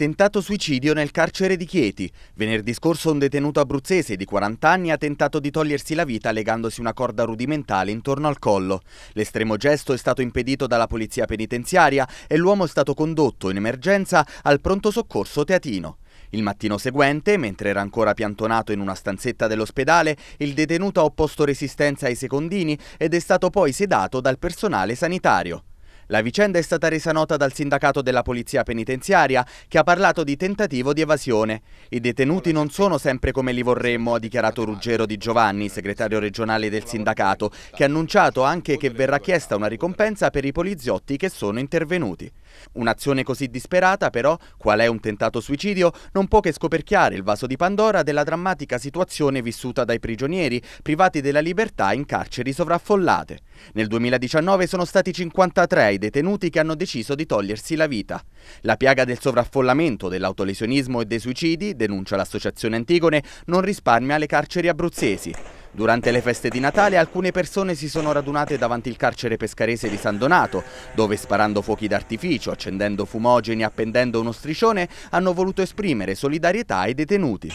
Tentato suicidio nel carcere di Chieti. Venerdì scorso un detenuto abruzzese di 40 anni ha tentato di togliersi la vita legandosi una corda rudimentale intorno al collo. L'estremo gesto è stato impedito dalla polizia penitenziaria e l'uomo è stato condotto in emergenza al pronto soccorso teatino. Il mattino seguente, mentre era ancora piantonato in una stanzetta dell'ospedale, il detenuto ha opposto resistenza ai secondini ed è stato poi sedato dal personale sanitario. La vicenda è stata resa nota dal sindacato della polizia penitenziaria che ha parlato di tentativo di evasione. I detenuti non sono sempre come li vorremmo, ha dichiarato Ruggero Di Giovanni, segretario regionale del sindacato, che ha annunciato anche che verrà chiesta una ricompensa per i poliziotti che sono intervenuti. Un'azione così disperata, però, qual è un tentato suicidio, non può che scoperchiare il vaso di Pandora della drammatica situazione vissuta dai prigionieri, privati della libertà in carceri sovraffollate. Nel 2019 sono stati 53 i detenuti che hanno deciso di togliersi la vita. La piaga del sovraffollamento, dell'autolesionismo e dei suicidi, denuncia l'associazione Antigone, non risparmia le carceri abruzzesi. Durante le feste di Natale alcune persone si sono radunate davanti il carcere pescarese di San Donato, dove sparando fuochi d'artificio, accendendo fumogeni e appendendo uno striscione hanno voluto esprimere solidarietà ai detenuti.